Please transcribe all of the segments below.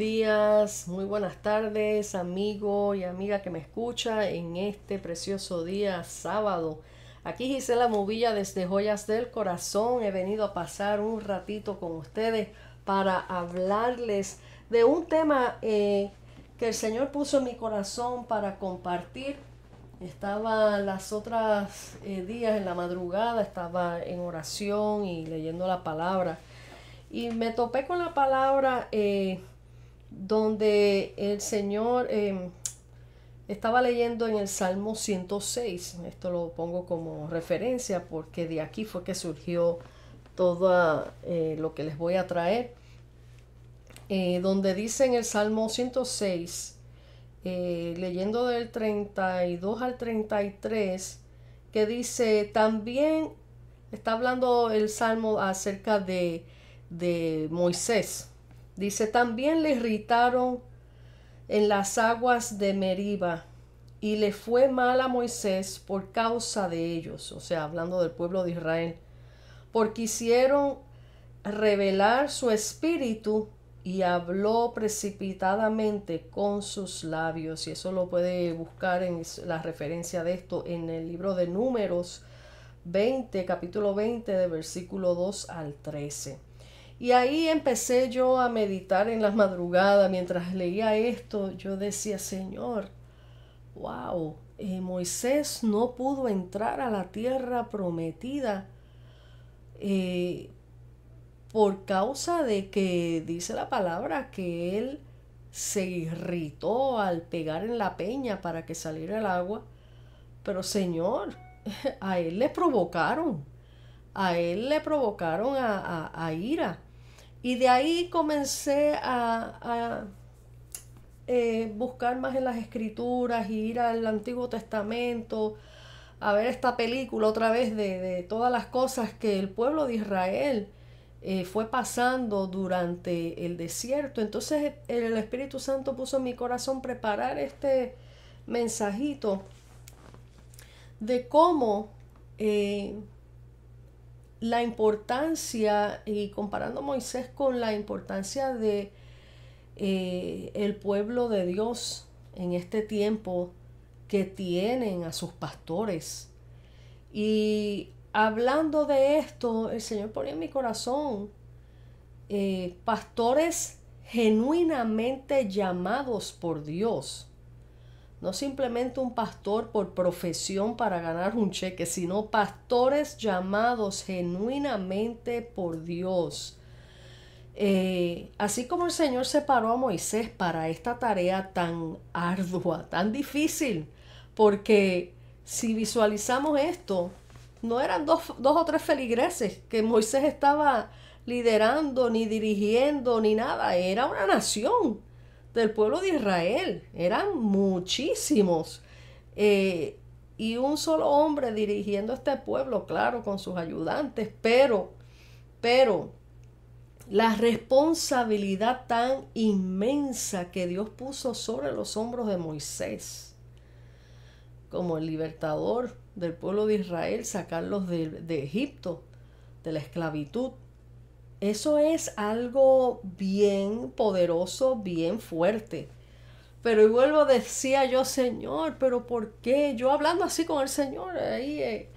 días, muy buenas tardes, amigo y amiga que me escucha en este precioso día sábado. Aquí Gisela Movilla desde Joyas del Corazón. He venido a pasar un ratito con ustedes para hablarles de un tema eh, que el Señor puso en mi corazón para compartir. Estaba las otras eh, días en la madrugada, estaba en oración y leyendo la palabra. Y me topé con la palabra eh, donde el Señor em, estaba leyendo en el Salmo 106, esto lo pongo como referencia porque de aquí fue que surgió todo eh, lo que les voy a traer, eh, donde dice en el Salmo 106, eh, leyendo del 32 al 33, que dice, también está hablando el Salmo acerca de, de Moisés, Dice, también le irritaron en las aguas de Meriba y le fue mal a Moisés por causa de ellos, o sea, hablando del pueblo de Israel, porque hicieron revelar su espíritu y habló precipitadamente con sus labios. Y eso lo puede buscar en la referencia de esto en el libro de números 20, capítulo 20, de versículo 2 al 13. Y ahí empecé yo a meditar en las madrugadas mientras leía esto. Yo decía, Señor, wow, eh, Moisés no pudo entrar a la tierra prometida eh, por causa de que dice la palabra que él se irritó al pegar en la peña para que saliera el agua. Pero Señor, a él le provocaron, a él le provocaron a ira. Y de ahí comencé a, eh, buscar más en las escrituras y ir al Antiguo Testamento a ver esta película otra vez de, todas las cosas que el pueblo de Israel eh, fue pasando durante el desierto. Entonces el Espíritu Santo puso en mi corazón preparar este mensajito de cómo eh, la importancia, y comparando a Moisés con la importancia de eh, el pueblo de Dios en este tiempo que tienen a sus pastores. Y hablando de esto, el Señor pone en mi corazón eh, pastores genuinamente llamados por Dios no simplemente un pastor por profesión para ganar un cheque, sino pastores llamados genuinamente por Dios. Eh, así como el Señor separó a Moisés para esta tarea tan ardua, tan difícil, porque si visualizamos esto, no eran dos, dos o tres feligreses que Moisés estaba liderando, ni dirigiendo, ni nada, era una nación del pueblo de Israel. Eran muchísimos. Eh, y un solo hombre dirigiendo este pueblo, claro, con sus ayudantes, pero, pero la responsabilidad tan inmensa que Dios puso sobre los hombros de Moisés, como el libertador del pueblo de Israel, sacarlos de, de Egipto, de la esclavitud, eso es algo bien poderoso, bien fuerte. Pero y vuelvo, decía yo, Señor, pero ¿por qué? Yo hablando así con el Señor, ahí eh,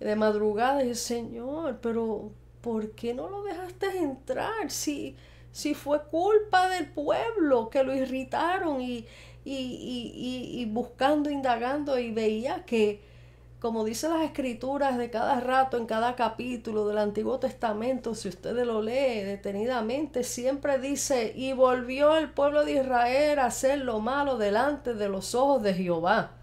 de madrugada, dije, Señor, pero ¿por qué no lo dejaste entrar? Si, si fue culpa del pueblo que lo irritaron y, y buscando, indagando y veía que como dicen las escrituras de cada rato, en cada capítulo del Antiguo Testamento, si ustedes lo lee detenidamente, siempre dice, y volvió el pueblo de Israel a hacer lo malo delante de los ojos de Jehová.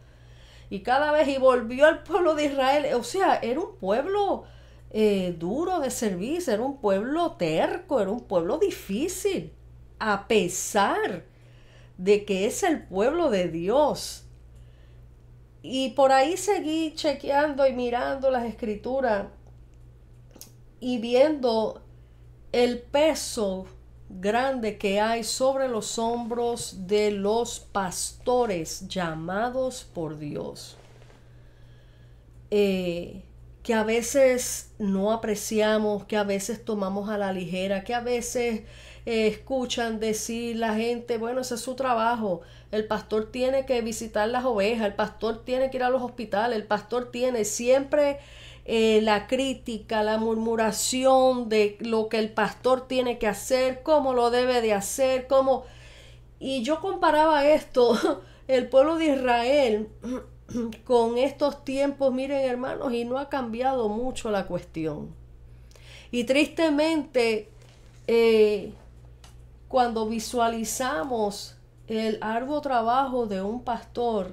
Y cada vez, y volvió el pueblo de Israel, o sea, era un pueblo eh, duro de servicio, era un pueblo terco, era un pueblo difícil, a pesar de que es el pueblo de Dios y por ahí seguí chequeando y mirando las escrituras y viendo el peso grande que hay sobre los hombros de los pastores llamados por Dios, eh, que a veces no apreciamos, que a veces tomamos a la ligera, que a veces eh, escuchan decir la gente, bueno, ese es su trabajo, el pastor tiene que visitar las ovejas, el pastor tiene que ir a los hospitales, el pastor tiene siempre eh, la crítica, la murmuración de lo que el pastor tiene que hacer, cómo lo debe de hacer, cómo... Y yo comparaba esto, el pueblo de Israel, con estos tiempos, miren hermanos, y no ha cambiado mucho la cuestión. Y tristemente, eh, cuando visualizamos el arduo trabajo de un pastor,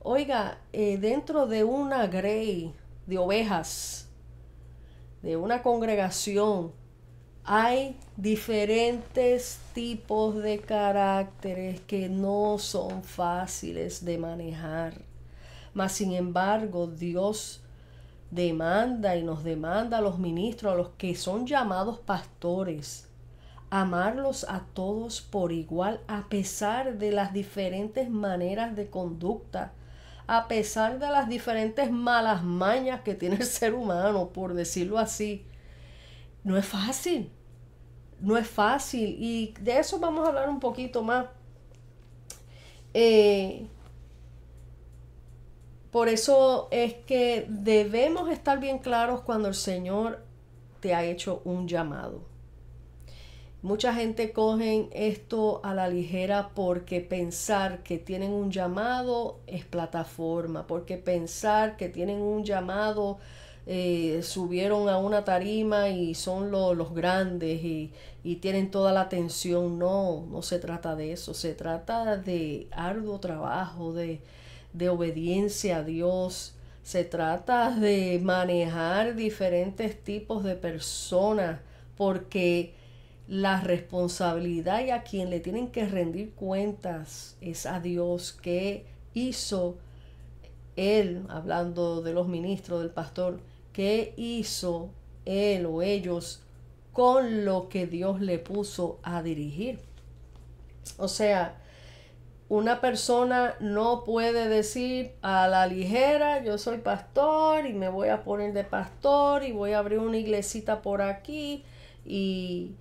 oiga, eh, dentro de una grey de ovejas, de una congregación, hay diferentes tipos de caracteres que no son fáciles de manejar. Mas, sin embargo, Dios demanda y nos demanda a los ministros, a los que son llamados pastores, amarlos a todos por igual, a pesar de las diferentes maneras de conducta, a pesar de las diferentes malas mañas que tiene el ser humano, por decirlo así. No es fácil, no es fácil. Y de eso vamos a hablar un poquito más. Eh, por eso es que debemos estar bien claros cuando el Señor te ha hecho un llamado. Mucha gente cogen esto a la ligera porque pensar que tienen un llamado es plataforma, porque pensar que tienen un llamado eh, subieron a una tarima y son los grandes y, tienen toda la atención. No, no se trata de eso, se trata de arduo trabajo, de, de obediencia a Dios, se trata de manejar diferentes tipos de personas porque la responsabilidad y a quien le tienen que rendir cuentas es a Dios que hizo él, hablando de los ministros, del pastor, que hizo él o ellos con lo que Dios le puso a dirigir. O sea, una persona no puede decir a la ligera, yo soy pastor y me voy a poner de pastor y voy a abrir una iglesita por aquí y,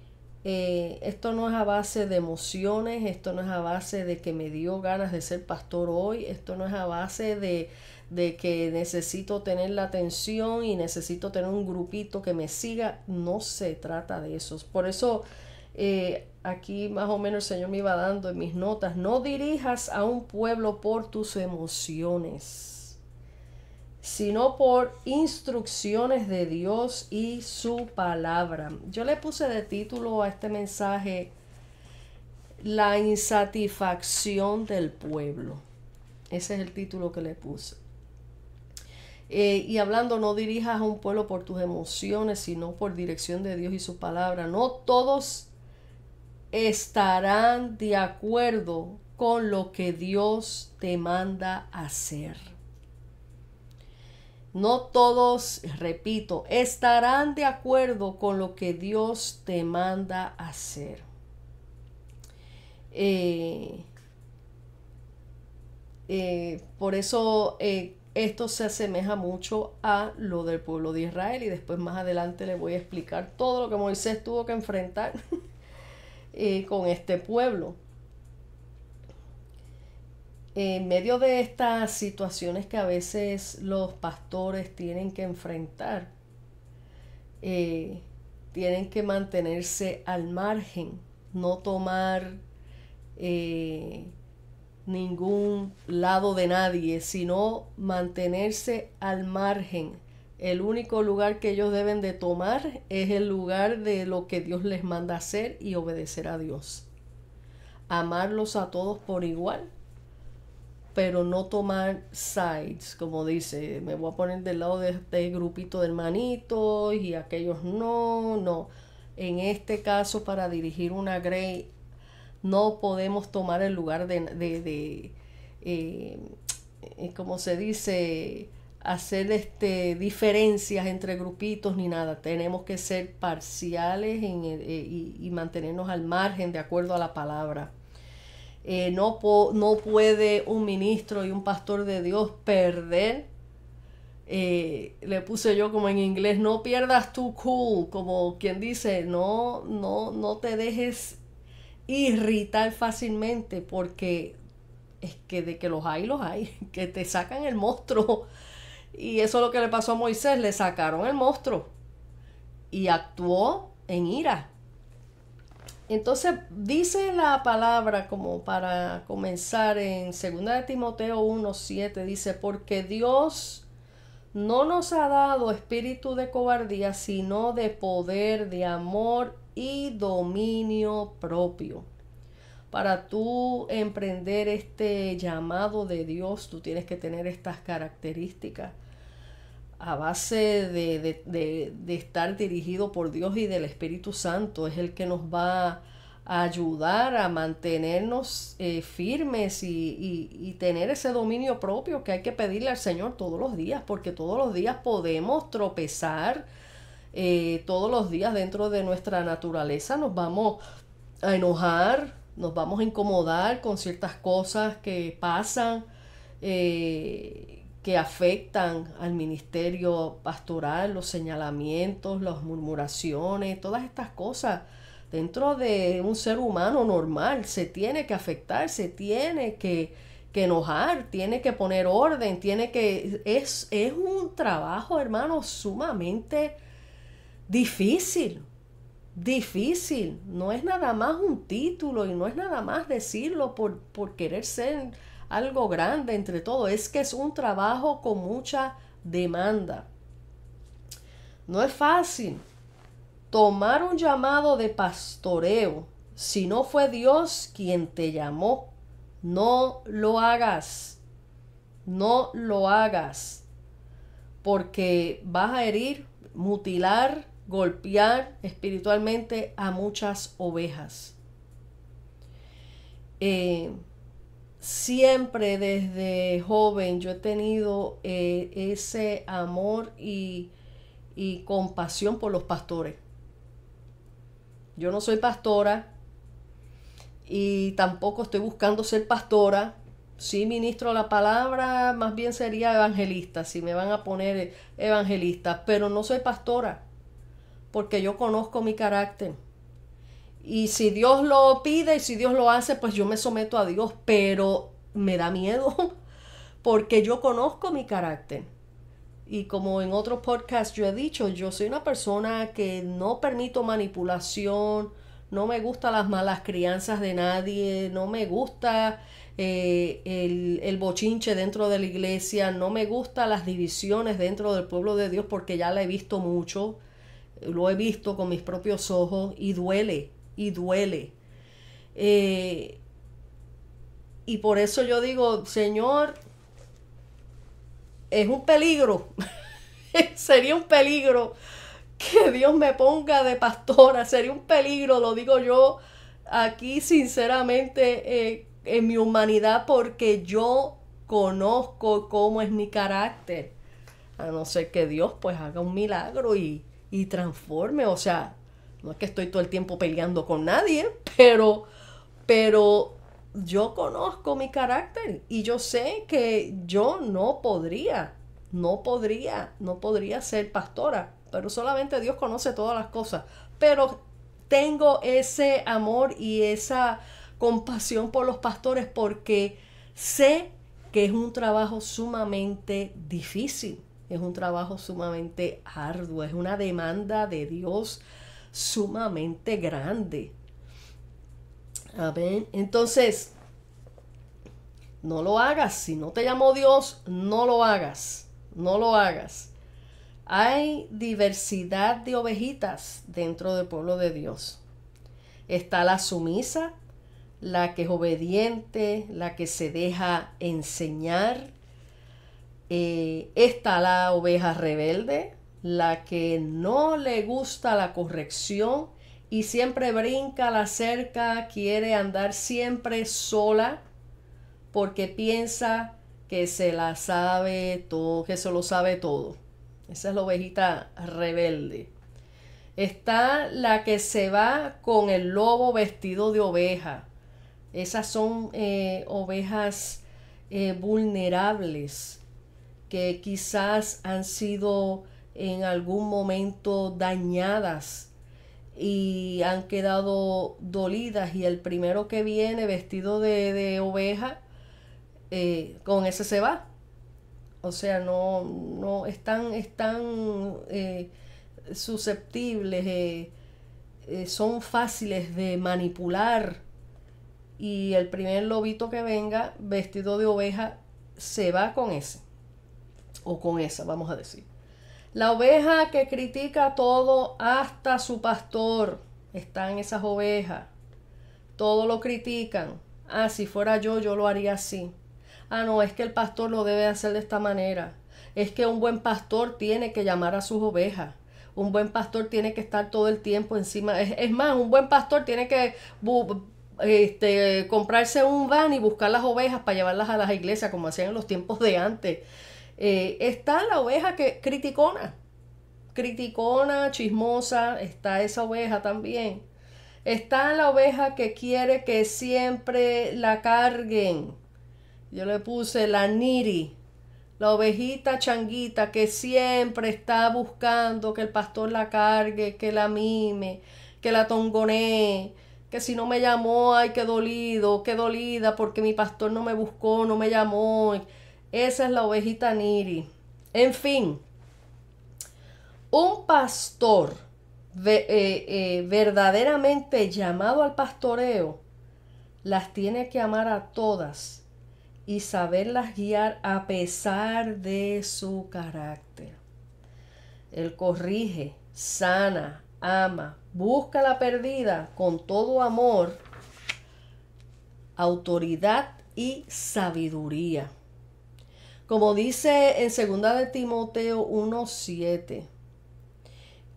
eh, esto no es a base de emociones, esto no es a base de que me dio ganas de ser pastor hoy, esto no es a base de, de que necesito tener la atención y necesito tener un grupito que me siga. No se trata de eso. Por eso eh, aquí más o menos el Señor me iba dando en mis notas, no dirijas a un pueblo por tus emociones sino por instrucciones de Dios y su palabra. Yo le puse de título a este mensaje La insatisfacción del pueblo. Ese es el título que le puse. Eh, y hablando, no dirijas a un pueblo por tus emociones, sino por dirección de Dios y su palabra. No todos estarán de acuerdo con lo que Dios te manda hacer. No todos, repito, estarán de acuerdo con lo que Dios te manda hacer. Eh, eh, por eso eh, esto se asemeja mucho a lo del pueblo de Israel y después más adelante le voy a explicar todo lo que Moisés tuvo que enfrentar con este pueblo en medio de estas situaciones que a veces los pastores tienen que enfrentar, eh, tienen que mantenerse al margen, no tomar eh, ningún lado de nadie, sino mantenerse al margen. El único lugar que ellos deben de tomar es el lugar de lo que Dios les manda hacer y obedecer a Dios. Amarlos a todos por igual pero no tomar sides, como dice, me voy a poner del lado de este grupito de hermanitos y aquellos no, no. En este caso, para dirigir una Grey, no podemos tomar el lugar de, de, eh, eh, como se dice, hacer este, diferencias entre grupitos ni nada. Tenemos que ser parciales eh, y mantenernos al margen de acuerdo a la palabra. Eh, no, no, puede un ministro y un pastor de Dios perder. Eh, le puse yo como en inglés, no pierdas tu cool, como quien dice, no, no, no te dejes irritar fácilmente, porque es que de que los hay, los hay, que te sacan el monstruo. Y eso es lo que le pasó a Moisés, le sacaron el monstruo y actuó en ira. Entonces dice la palabra como para comenzar en 2 de Timoteo 1:7 dice, "Porque Dios no nos ha dado espíritu de cobardía, sino de poder, de amor y dominio propio." Para tú emprender este llamado de Dios, tú tienes que tener estas características a base de, estar dirigido por Dios y del Espíritu Santo, es el que nos va a ayudar a mantenernos eh, firmes y, tener ese dominio propio que hay que pedirle al Señor todos los días, porque todos los días podemos tropezar, eh, todos los días dentro de nuestra naturaleza nos vamos a enojar, nos vamos a incomodar con ciertas cosas que pasan. Eh, que afectan al ministerio pastoral, los señalamientos, las murmuraciones, todas estas cosas. Dentro de un ser humano normal se tiene que afectar, se tiene que, enojar, tiene que poner orden, tiene que... Es, es un trabajo, hermano, sumamente difícil, difícil. No es nada más un título y no es nada más decirlo por, por querer ser algo grande entre todo. Es que es un trabajo con mucha demanda. No es fácil tomar un llamado de pastoreo si no fue Dios quien te llamó. No lo hagas. No lo hagas. Porque vas a herir, mutilar, golpear espiritualmente a muchas ovejas. Eh, siempre desde joven yo he tenido eh, ese amor y, y compasión por los pastores. Yo no soy pastora y tampoco estoy buscando ser pastora. Sí ministro la palabra, más bien sería evangelista, si me van a poner evangelista, pero no soy pastora, porque yo conozco mi carácter. Y si Dios lo pide y si Dios lo hace, pues yo me someto a Dios, pero me da miedo porque yo conozco mi carácter. Y como en otros podcasts yo he dicho, yo soy una persona que no permito manipulación, no me gustan las malas crianzas de nadie, no me gusta eh, el, el, bochinche dentro de la iglesia, no me gusta las divisiones dentro del pueblo de Dios porque ya la he visto mucho, lo he visto con mis propios ojos y duele, y duele. Eh, y por eso yo digo, Señor, es un peligro, sería un peligro que Dios me ponga de pastora, sería un peligro, lo digo yo aquí sinceramente eh, en mi humanidad porque yo conozco cómo es mi carácter, a no ser que Dios pues haga un milagro y, y transforme, o sea, no es que estoy todo el tiempo peleando con nadie, pero, pero yo conozco mi carácter y yo sé que yo no podría, no podría, no podría ser pastora, pero solamente Dios conoce todas las cosas. Pero tengo ese amor y esa compasión por los pastores porque sé que es un trabajo sumamente difícil, es un trabajo sumamente arduo, es una demanda de Dios sumamente grande. Amén. Entonces, no lo hagas. Si no te llamó Dios, no lo hagas. No lo hagas. Hay diversidad de ovejitas dentro del pueblo de Dios. Está la sumisa, la que es obediente, la que se deja enseñar. Eh, está la oveja rebelde, la que no le gusta la corrección y siempre brinca la cerca, quiere andar siempre sola porque piensa que se la sabe todo, que se lo sabe todo. Esa es la ovejita rebelde. Está la que se va con el lobo vestido de oveja. Esas son eh, ovejas eh, vulnerables que quizás han sido en algún momento dañadas y han quedado dolidas y el primero que viene vestido de, oveja, eh, con ese se va. O sea, no, no están, están eh, susceptibles, eh, son fáciles de manipular y el primer lobito que venga vestido de oveja se va con ese o con esa, vamos a decir. La oveja que critica todo hasta su pastor. Están esas ovejas. Todo lo critican. Ah, si fuera yo, yo lo haría así. Ah, no, es que el pastor lo debe hacer de esta manera. Es que un buen pastor tiene que llamar a sus ovejas. Un buen pastor tiene que estar todo el tiempo encima. Es, más, un buen pastor tiene que este, comprarse un van y buscar las ovejas para llevarlas a las iglesias, como hacían en los tiempos de antes. Eh, está la oveja que criticona, criticona, chismosa, está esa oveja también. Está la oveja que quiere que siempre la carguen. Yo le puse la niri, la ovejita changuita que siempre está buscando que el pastor la cargue, que la mime, que la tongonee, que si no me llamó, ay, qué dolido, qué dolida, porque mi pastor no me buscó, no me llamó. Esa es la ovejita Niri. En fin, un pastor eh, eh, verdaderamente llamado al pastoreo las tiene que amar a todas y saberlas guiar a pesar de su carácter. Él corrige, sana, ama, busca la perdida con todo amor, autoridad y sabiduría. Como dice en segunda de Timoteo 1:7,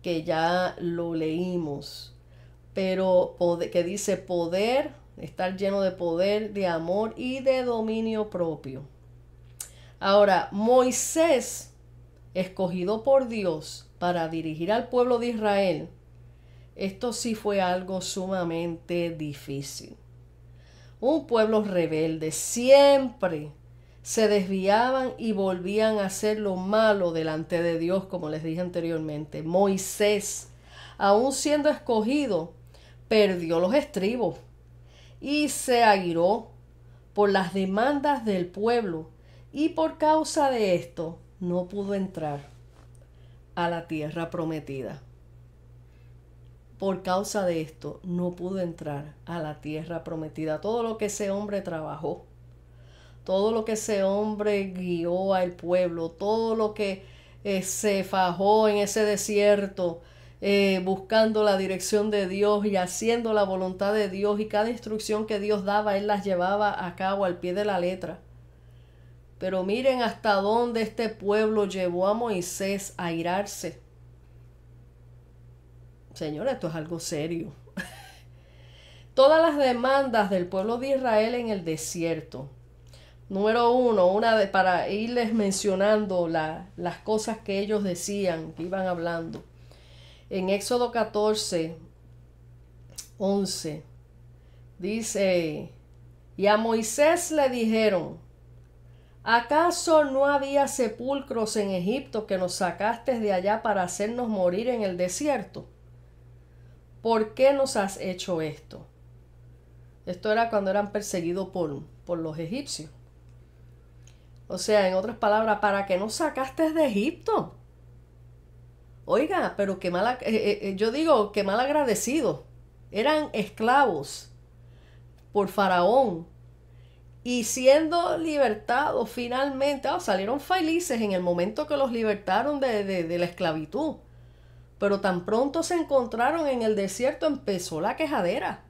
que ya lo leímos, pero que dice poder, estar lleno de poder, de amor y de dominio propio. Ahora, Moisés, escogido por Dios para dirigir al pueblo de Israel, esto sí fue algo sumamente difícil. Un pueblo rebelde siempre se desviaban y volvían a hacer lo malo delante de Dios, como les dije anteriormente. Moisés, aun siendo escogido, perdió los estribos y se agiró por las demandas del pueblo y por causa de esto no pudo entrar a la tierra prometida. Por causa de esto no pudo entrar a la tierra prometida. Todo lo que ese hombre trabajó todo lo que ese hombre guió al pueblo, todo lo que eh, se fajó en ese desierto, eh, buscando la dirección de Dios y haciendo la voluntad de Dios y cada instrucción que Dios daba, él las llevaba a cabo al pie de la letra. Pero miren hasta dónde este pueblo llevó a Moisés a irarse. Señores, esto es algo serio. Todas las demandas del pueblo de Israel en el desierto, número uno, una de, para irles mencionando las cosas que ellos decían, que iban hablando. En Éxodo 14, 11, dice, y a Moisés le dijeron, ¿acaso no había sepulcros en Egipto que nos sacaste de allá para hacernos morir en el desierto? ¿Por qué nos has hecho esto? Esto era cuando eran perseguidos por, por los egipcios. O sea, en otras palabras, ¿para qué nos sacaste de Egipto? Oiga, pero qué mal, eh, eh, eh, yo digo, qué mal agradecido. Eran esclavos por Faraón. Y siendo libertados finalmente, ah, salieron felices en el momento que los libertaron de la esclavitud. Pero tan pronto se encontraron en el desierto empezó la quejadera.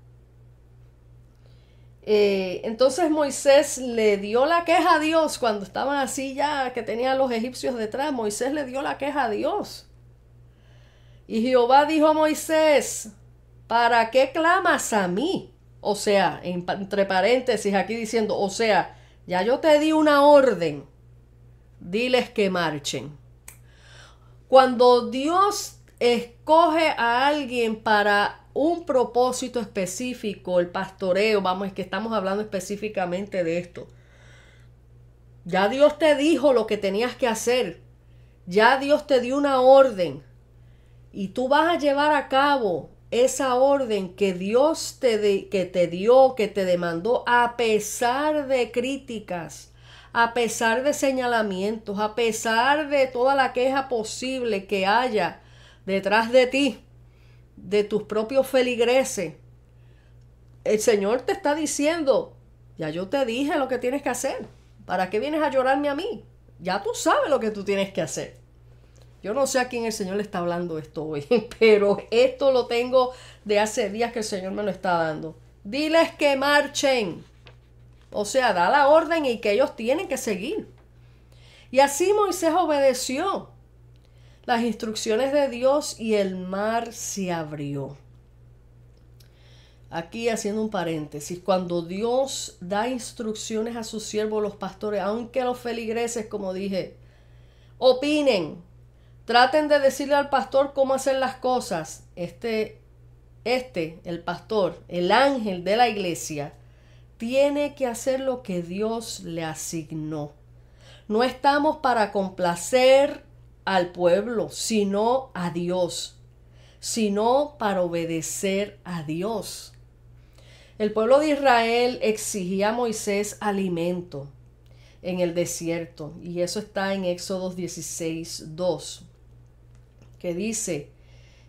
Eh, entonces Moisés le dio la queja a Dios cuando estaban así ya que tenían los egipcios detrás. Moisés le dio la queja a Dios. Y Jehová dijo a Moisés, ¿para qué clamas a mí? O sea, entre paréntesis aquí diciendo, o sea, ya yo te di una orden, diles que marchen. Cuando Dios escoge a alguien para un propósito específico, el pastoreo, vamos, es que estamos hablando específicamente de esto. Ya Dios te dijo lo que tenías que hacer, ya Dios te dio una orden y tú vas a llevar a cabo esa orden que Dios te, que te dio, que te demandó, a pesar de críticas, a pesar de señalamientos, a pesar de toda la queja posible que haya detrás de ti de tus propios feligreses, el Señor te está diciendo, ya yo te dije lo que tienes que hacer, ¿para qué vienes a llorarme a mí? Ya tú sabes lo que tú tienes que hacer. Yo no sé a quién el Señor le está hablando esto hoy, pero esto lo tengo de hace días que el Señor me lo está dando. Diles que marchen. O sea, da la orden y que ellos tienen que seguir. Y así Moisés obedeció las instrucciones de Dios y el mar se abrió. Aquí haciendo un paréntesis, cuando Dios da instrucciones a sus siervos, los pastores, aunque los feligreses, como dije, opinen, traten de decirle al pastor cómo hacer las cosas. Este, este, el pastor, el ángel de la iglesia, tiene que hacer lo que Dios le asignó. No estamos para complacer al pueblo, sino a Dios, sino para obedecer a Dios. El pueblo de Israel exigía a Moisés alimento en el desierto, y eso está en Éxodo 16, 2, que dice,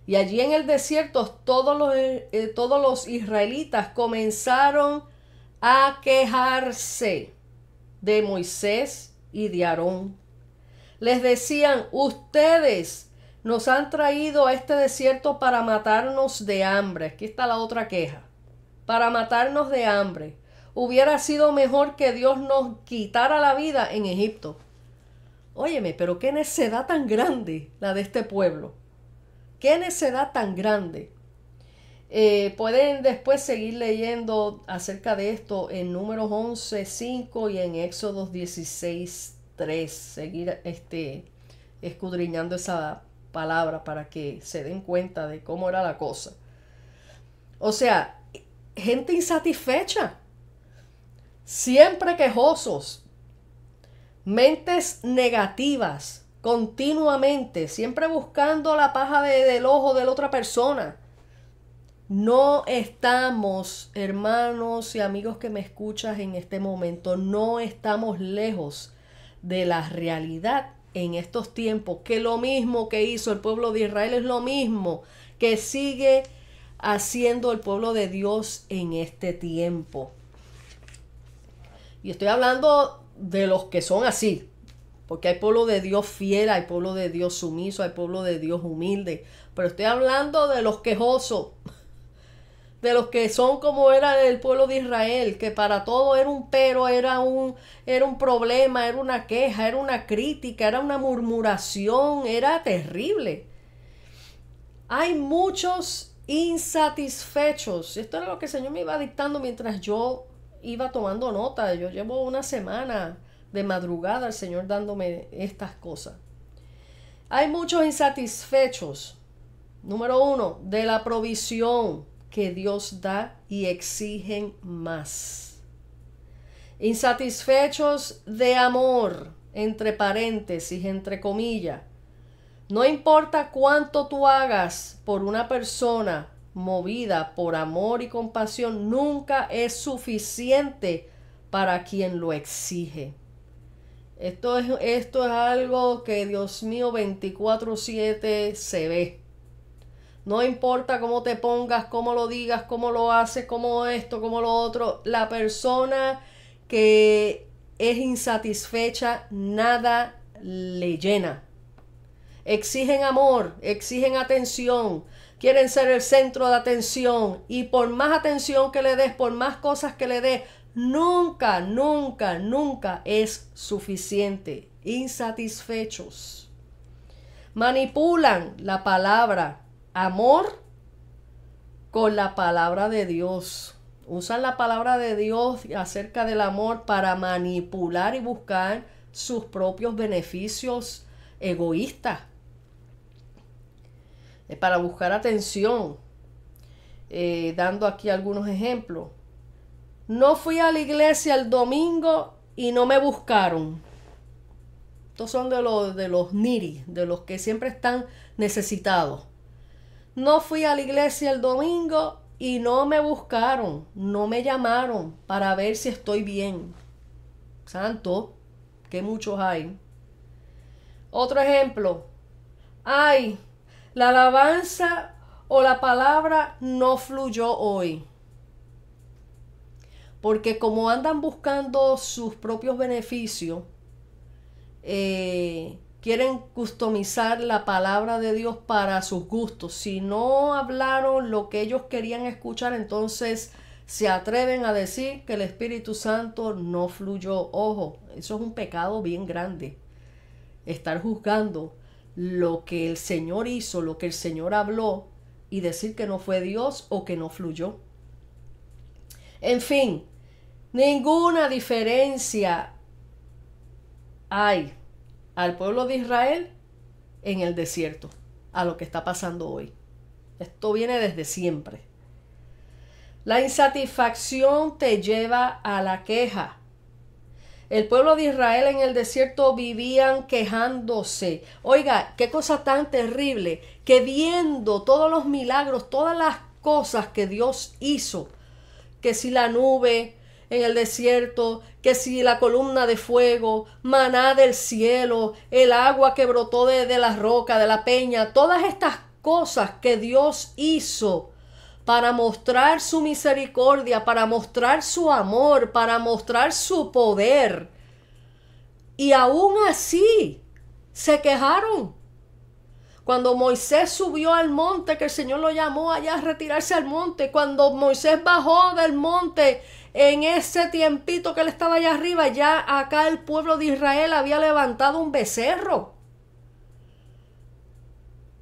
y allí en el desierto todos los, eh, eh, todos los israelitas comenzaron a quejarse de Moisés y de Aarón les decían, ustedes nos han traído a este desierto para matarnos de hambre. Aquí está la otra queja. Para matarnos de hambre. Hubiera sido mejor que Dios nos quitara la vida en Egipto. Óyeme, pero qué necedad tan grande la de este pueblo. Qué necedad tan grande. Eh, pueden después seguir leyendo acerca de esto en números 11, 5 y en Éxodos 16, tres, seguir este, escudriñando esa palabra para que se den cuenta de cómo era la cosa. O sea, gente insatisfecha, siempre quejosos, mentes negativas, continuamente, siempre buscando la paja del ojo de la otra persona. No estamos, hermanos y amigos que me escuchas en este momento, no estamos lejos de la realidad en estos tiempos, que lo mismo que hizo el pueblo de Israel es lo mismo que sigue haciendo el pueblo de Dios en este tiempo. Y estoy hablando de los que son así, porque hay pueblo de Dios fiel, hay pueblo de Dios sumiso, hay pueblo de Dios humilde, pero estoy hablando de los quejosos, de los que son como era el pueblo de Israel, que para todo era un pero, era un, era un problema, era una queja, era una crítica, era una murmuración, era terrible. Hay muchos insatisfechos. Esto era lo que el Señor me iba dictando mientras yo iba tomando nota. Yo llevo una semana de madrugada al Señor dándome estas cosas. Hay muchos insatisfechos. Número uno, de la provisión que Dios da y exigen más. Insatisfechos de amor, entre paréntesis, entre comillas. No importa cuánto tú hagas por una persona movida por amor y compasión, nunca es suficiente para quien lo exige. Esto es, esto es algo que, Dios mío, 24/7 se ve. No importa cómo te pongas, cómo lo digas, cómo lo haces, cómo esto, cómo lo otro. La persona que es insatisfecha, nada le llena. Exigen amor, exigen atención, quieren ser el centro de atención y por más atención que le des, por más cosas que le des, nunca, nunca, nunca es suficiente. Insatisfechos. Manipulan la palabra, amor con la palabra de Dios. Usan la palabra de Dios acerca del amor para manipular y buscar sus propios beneficios egoístas, para buscar atención. Eh, dando aquí algunos ejemplos. No fui a la iglesia el domingo y no me buscaron. Estos son de los, de los niri, de los que siempre están necesitados. No fui a la iglesia el domingo y no me buscaron, no me llamaron para ver si estoy bien. Santo, que muchos hay. Otro ejemplo. Ay, la alabanza o la palabra no fluyó hoy. Porque como andan buscando sus propios beneficios, eh, quieren customizar la palabra de Dios para sus gustos. Si no hablaron lo que ellos querían escuchar, entonces se atreven a decir que el Espíritu Santo no fluyó. Ojo, eso es un pecado bien grande. Estar juzgando lo que el Señor hizo, lo que el Señor habló, y decir que no fue Dios o que no fluyó. En fin, ninguna diferencia hay al pueblo de Israel en el desierto, a lo que está pasando hoy. Esto viene desde siempre. La insatisfacción te lleva a la queja. El pueblo de Israel en el desierto vivían quejándose. Oiga, qué cosa tan terrible que viendo todos los milagros, todas las cosas que Dios hizo, que si la nube, en el desierto, que si la columna de fuego, maná del cielo, el agua que brotó de, la roca, de la peña, todas estas cosas que Dios hizo para mostrar su misericordia, para mostrar su amor, para mostrar su poder. Y aún así se quejaron. Cuando Moisés subió al monte, que el Señor lo llamó allá a retirarse al monte, cuando Moisés bajó del monte, en ese tiempito que él estaba allá arriba, ya acá el pueblo de Israel había levantado un becerro.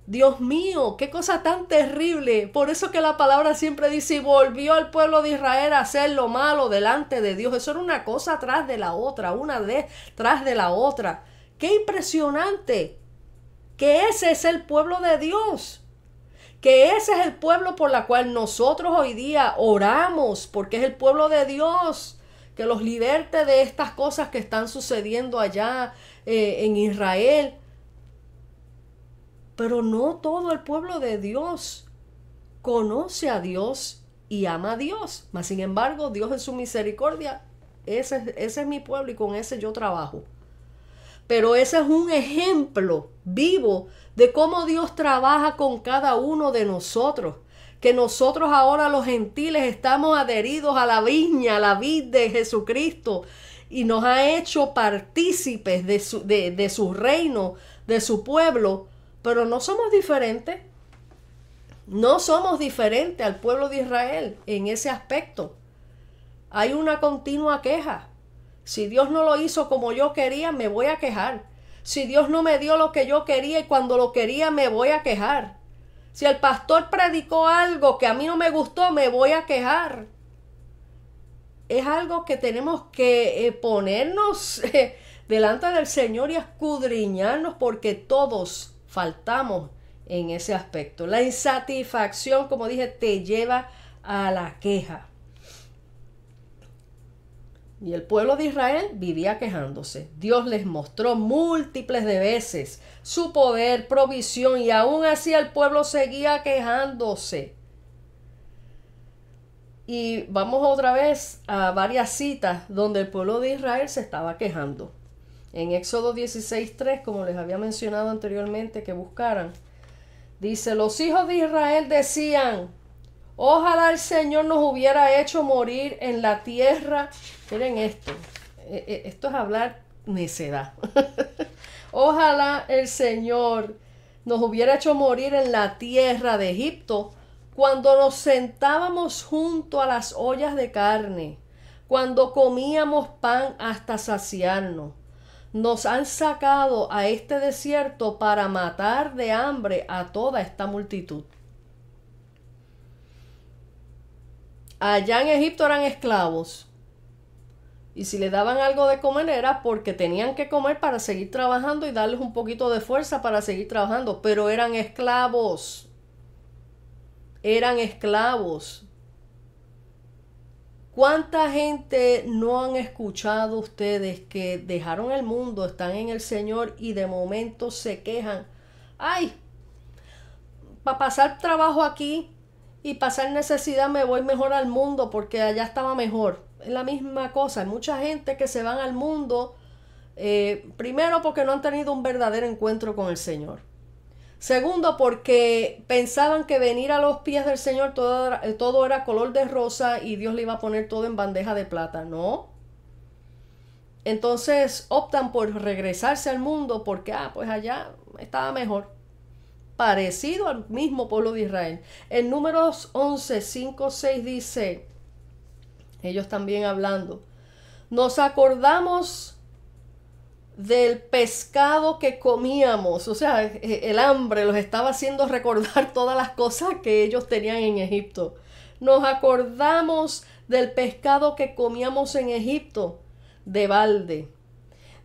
Dios mío, qué cosa tan terrible. Por eso que la palabra siempre dice, y volvió el pueblo de Israel a hacer lo malo delante de Dios. Eso era una cosa tras de la otra, una vez tras de la otra. Qué impresionante que ese es el pueblo de Dios que ese es el pueblo por la cual nosotros hoy día oramos, porque es el pueblo de Dios que los liberte de estas cosas que están sucediendo allá eh, en Israel. Pero no todo el pueblo de Dios conoce a Dios y ama a Dios. Mas sin embargo, Dios en su misericordia, ese, ese es mi pueblo y con ese yo trabajo. Pero ese es un ejemplo vivo de cómo Dios trabaja con cada uno de nosotros. Que nosotros ahora los gentiles estamos adheridos a la viña, a la vid de Jesucristo y nos ha hecho partícipes de su, reino, de su pueblo, pero no somos diferentes. No somos diferentes al pueblo de Israel en ese aspecto. Hay una continua queja si Dios no lo hizo como yo quería, me voy a quejar. Si Dios no me dio lo que yo quería y cuando lo quería, me voy a quejar. Si el pastor predicó algo que a mí no me gustó, me voy a quejar. Es algo que tenemos que eh, ponernos eh, delante del Señor y escudriñarnos porque todos faltamos en ese aspecto. La insatisfacción, como dije, te lleva a la queja. Y el pueblo de Israel vivía quejándose. Dios les mostró múltiples de veces su poder, provisión, y aún así el pueblo seguía quejándose. Y vamos otra vez a varias citas donde el pueblo de Israel se estaba quejando. En Éxodo 16.3, como les había mencionado anteriormente que buscaran, dice, los hijos de Israel decían, Ojalá el Señor nos hubiera hecho morir en la tierra. Miren esto. Eh, eh, esto es hablar necedad. Ojalá el Señor nos hubiera hecho morir en la tierra de Egipto cuando nos sentábamos junto a las ollas de carne, cuando comíamos pan hasta saciarnos. Nos han sacado a este desierto para matar de hambre a toda esta multitud. allá en Egipto eran esclavos. Y si le daban algo de comer era porque tenían que comer para seguir trabajando y darles un poquito de fuerza para seguir trabajando. Pero eran esclavos. Eran esclavos. ¿Cuánta gente no han escuchado ustedes que dejaron el mundo, están en el Señor y de momento se quejan? Ay, para pasar trabajo aquí, y pasar necesidad me voy mejor al mundo porque allá estaba mejor. Es la misma cosa. Hay mucha gente que se van al mundo eh, primero porque no han tenido un verdadero encuentro con el Señor. Segundo, porque pensaban que venir a los pies del Señor todo era, eh, todo era color de rosa y Dios le iba a poner todo en bandeja de plata. No. Entonces optan por regresarse al mundo porque, ah, pues allá estaba mejor parecido al mismo pueblo de Israel. En números 11, 5, 6 dice, ellos también hablando, nos acordamos del pescado que comíamos, o sea, e, e, el hambre los estaba haciendo recordar todas las cosas que ellos tenían en Egipto. Nos acordamos del pescado que comíamos en Egipto, de balde,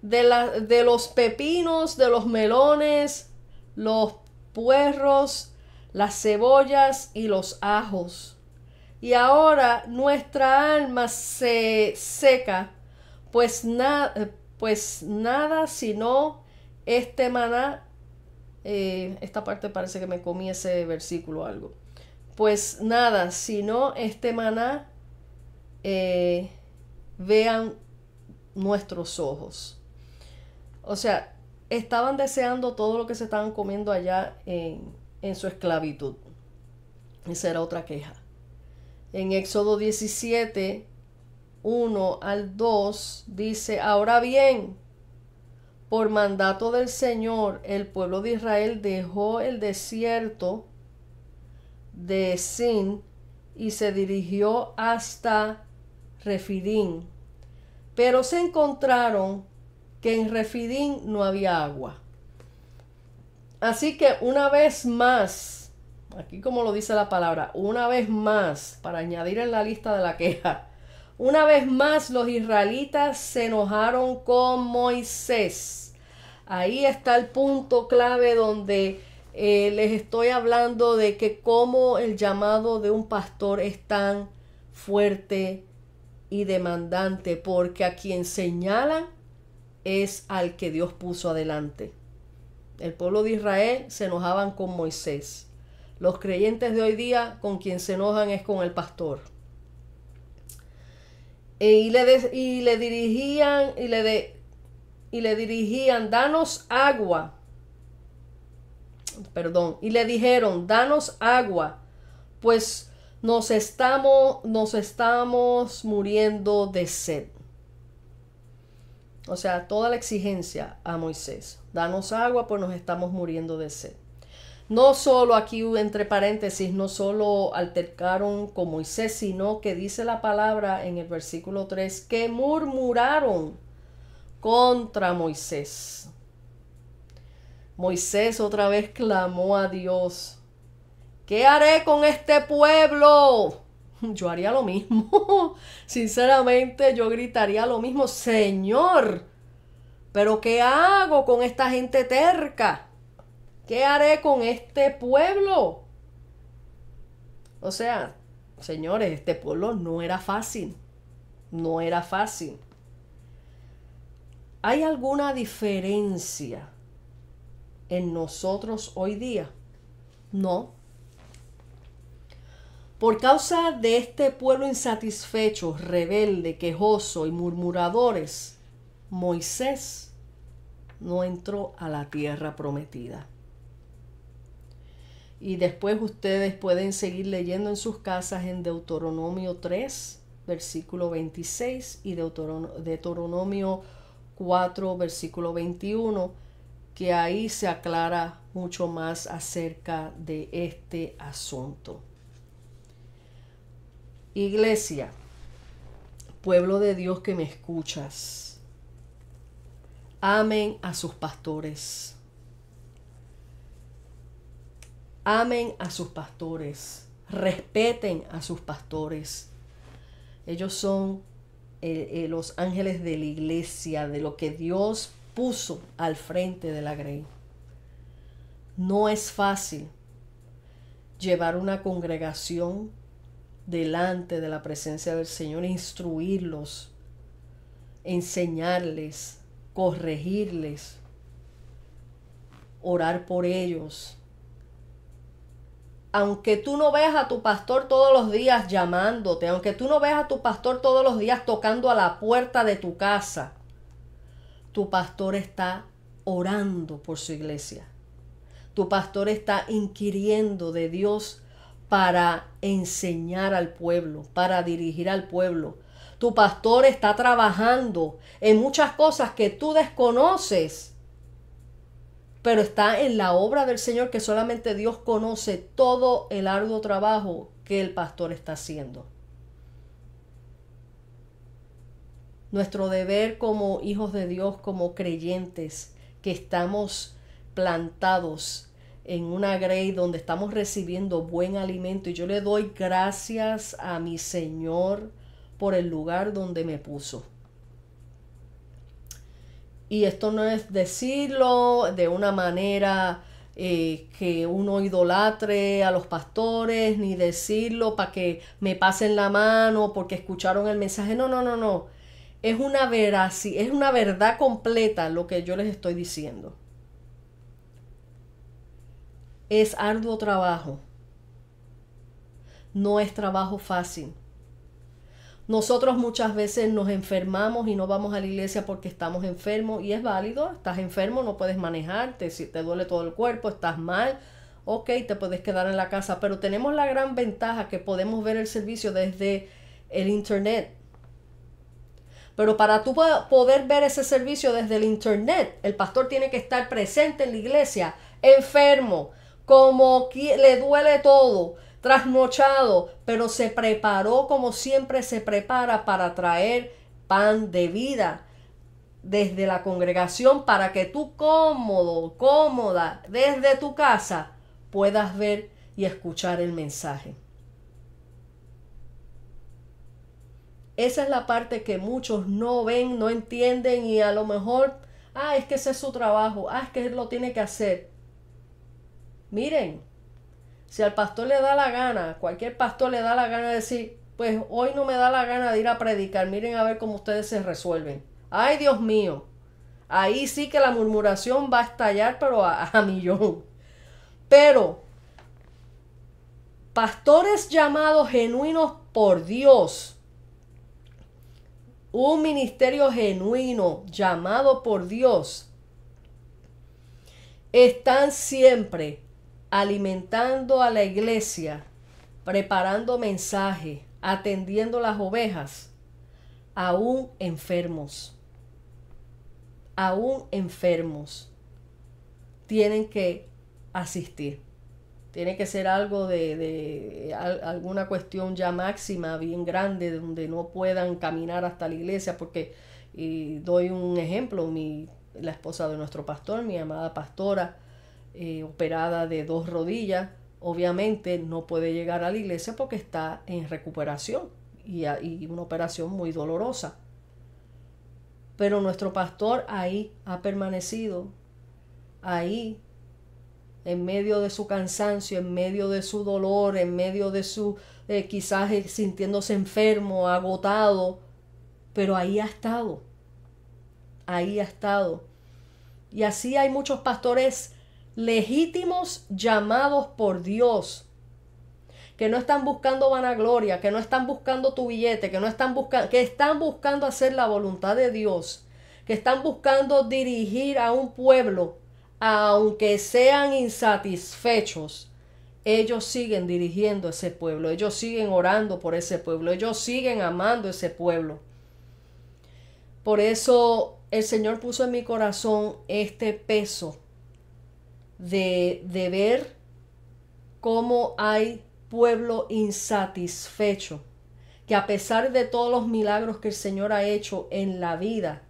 de, de los pepinos, de los melones, los puerros, las cebollas y los ajos. Y ahora nuestra alma se seca, pues, nada eh, pues nada sino este maná. Eh, esta parte parece que me comí ese versículo o algo. Pues nada, sino este maná eh, vean nuestros ojos. O sea, estaban deseando todo lo que se estaban comiendo allá en, su esclavitud. Esa era otra queja. En Éxodo 17, 1 al 2 dice, ahora bien, por mandato del Señor, el pueblo de Israel dejó el desierto de Sin y se dirigió hasta Refidín. Pero se encontraron que en Refidín no había agua. Así que una vez más, aquí como lo dice la palabra, una vez más, para añadir en la lista de la queja, una vez más los israelitas se enojaron con Moisés. Ahí está el punto clave donde eh, les estoy hablando de que cómo el llamado de un pastor es tan fuerte y demandante, porque a quien señalan es al que Dios puso adelante. El pueblo de Israel se enojaban con Moisés. Los creyentes de hoy día con quien se enojan es con el pastor. E, y, le y, le dirigían, y le, de, y le dirigían, danos agua. Perdón, y le dijeron, danos agua, pues nos estamos, nos estamos muriendo de sed. O sea, toda la exigencia a Moisés. Danos agua, pues nos estamos muriendo de sed. No solo aquí, entre paréntesis, no solo altercaron con Moisés, sino que dice la palabra en el versículo 3 que murmuraron contra Moisés. Moisés otra vez clamó a Dios, ¿qué haré con este pueblo? yo haría lo mismo. Sinceramente, yo gritaría lo mismo, Señor, pero ¿qué hago con esta gente terca? ¿Qué haré con este pueblo? O sea, señores, este pueblo no era fácil. No era fácil. ¿Hay alguna diferencia en nosotros hoy día? No, por causa de este pueblo insatisfecho, rebelde, quejoso y murmuradores, Moisés no entró a la tierra prometida. Y después ustedes pueden seguir leyendo en sus casas en Deuteronomio 3, versículo 26 y Deuteronomio 4, versículo 21, que ahí se aclara mucho más acerca de este asunto. Iglesia, pueblo de Dios que me escuchas, amen a sus pastores. Amen a sus pastores, respeten a sus pastores. Ellos son eh, eh, los ángeles de la iglesia, de lo que Dios puso al frente de la grey. No es fácil llevar una congregación delante de la presencia del Señor, instruirlos, enseñarles, corregirles, orar por ellos. Aunque tú no veas a tu pastor todos los días llamándote, aunque tú no veas a tu pastor todos los días tocando a la puerta de tu casa, tu pastor está orando por su iglesia. Tu pastor está inquiriendo de Dios para enseñar al pueblo, para dirigir al pueblo. Tu pastor está trabajando en muchas cosas que tú desconoces, pero está en la obra del Señor que solamente Dios conoce todo el arduo trabajo que el pastor está haciendo. Nuestro deber como hijos de Dios, como creyentes que estamos plantados en una grey donde estamos recibiendo buen alimento y yo le doy gracias a mi Señor por el lugar donde me puso. Y esto no es decirlo de una manera eh, que uno idolatre a los pastores, ni decirlo para que me pasen la mano porque escucharon el mensaje. No, no, no, no. Es una, veracidad, es una verdad completa lo que yo les estoy diciendo es arduo trabajo. No es trabajo fácil. Nosotros muchas veces nos enfermamos y no vamos a la iglesia porque estamos enfermos y es válido, estás enfermo, no puedes manejarte, si te duele todo el cuerpo, estás mal, ok, te puedes quedar en la casa, pero tenemos la gran ventaja que podemos ver el servicio desde el internet. Pero para tú poder ver ese servicio desde el internet, el pastor tiene que estar presente en la iglesia, enfermo, como le duele todo, trasnochado, pero se preparó como siempre se prepara para traer pan de vida desde la congregación para que tú cómodo, cómoda, desde tu casa puedas ver y escuchar el mensaje. Esa es la parte que muchos no ven, no entienden y a lo mejor, ah, es que ese es su trabajo, ah, es que él lo tiene que hacer. Miren, si al pastor le da la gana, cualquier pastor le da la gana de decir, pues hoy no me da la gana de ir a predicar, miren a ver cómo ustedes se resuelven. Ay, Dios mío, ahí sí que la murmuración va a estallar, pero a, millón. Pero, pastores llamados genuinos por Dios, un ministerio genuino llamado por Dios, están siempre alimentando a la iglesia, preparando mensaje, atendiendo las ovejas, aún enfermos, aún enfermos, tienen que asistir. Tiene que ser algo de, alguna cuestión ya máxima, bien grande, donde no puedan caminar hasta la iglesia, porque, y doy un ejemplo, mi, la esposa de nuestro pastor, mi amada pastora, eh, operada de dos rodillas, obviamente no puede llegar a la iglesia porque está en recuperación y, y una operación muy dolorosa. Pero nuestro pastor ahí ha permanecido, ahí, en medio de su cansancio, en medio de su dolor, en medio de su eh, quizás eh, sintiéndose enfermo, agotado, pero ahí ha estado, ahí ha estado. Y así hay muchos pastores legítimos llamados por Dios, que no están buscando vanagloria, que no están buscando tu billete, que no están buscando, que están buscando hacer la voluntad de Dios, que están buscando dirigir a un pueblo, aunque sean insatisfechos, ellos siguen dirigiendo ese pueblo, ellos siguen orando por ese pueblo, ellos siguen amando ese pueblo. Por eso el Señor puso en mi corazón este peso de, de ver cómo hay pueblo insatisfecho, que a pesar de todos los milagros que el Señor ha hecho en la vida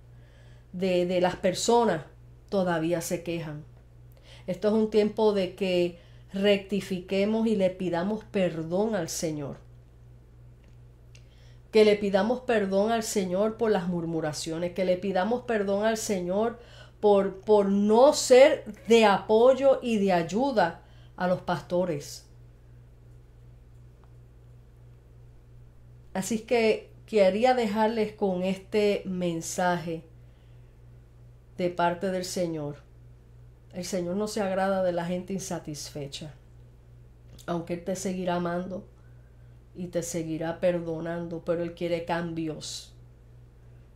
de, de las personas, todavía se quejan. Esto es un tiempo de que rectifiquemos y le pidamos perdón al Señor. Que le pidamos perdón al Señor por las murmuraciones, que le pidamos perdón al Señor por, no ser de apoyo y de ayuda a los pastores. Así que quería dejarles con este mensaje de parte del Señor. El Señor no se agrada de la gente insatisfecha, aunque Él te seguirá amando y te seguirá perdonando, pero Él quiere cambios.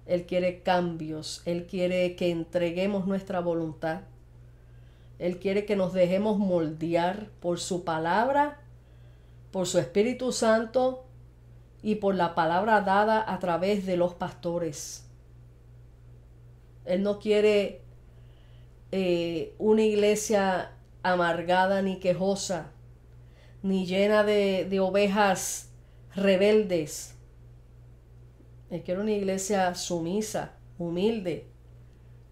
Él quiere cambios, Él quiere que entreguemos nuestra voluntad, Él quiere que nos dejemos moldear por su palabra, por su Espíritu Santo y por la palabra dada a través de los pastores. Él no quiere eh, una iglesia amargada ni quejosa, ni llena de ovejas rebeldes Quiero una iglesia sumisa, humilde,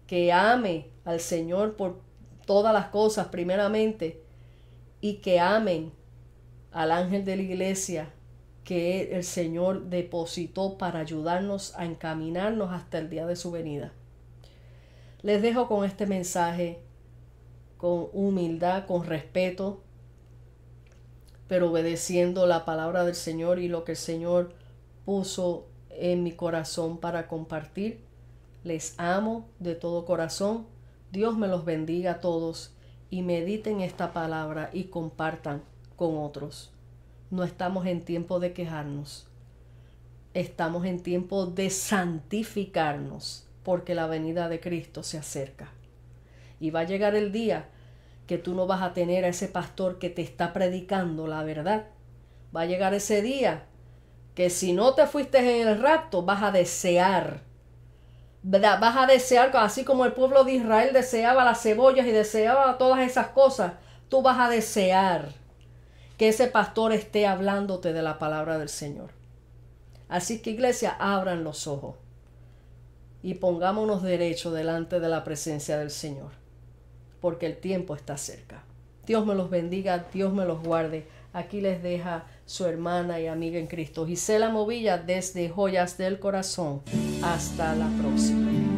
que ame al Señor por todas las cosas primeramente y que amen al ángel de la iglesia que el Señor depositó para ayudarnos a encaminarnos hasta el día de su venida. Les dejo con este mensaje, con humildad, con respeto, pero obedeciendo la palabra del Señor y lo que el Señor puso en mi corazón para compartir. Les amo de todo corazón. Dios me los bendiga a todos y mediten esta palabra y compartan con otros. No estamos en tiempo de quejarnos. Estamos en tiempo de santificarnos porque la venida de Cristo se acerca. Y va a llegar el día que tú no vas a tener a ese pastor que te está predicando la verdad. Va a llegar ese día que si no te fuiste en el rapto, vas a desear. Vas a desear, así como el pueblo de Israel deseaba las cebollas y deseaba todas esas cosas, tú vas a desear que ese pastor esté hablándote de la palabra del Señor. Así que iglesia, abran los ojos y pongámonos derechos delante de la presencia del Señor, porque el tiempo está cerca. Dios me los bendiga, Dios me los guarde. Aquí les deja su hermana y amiga en Cristo, Gisela Movilla, desde Joyas del Corazón. Hasta la próxima.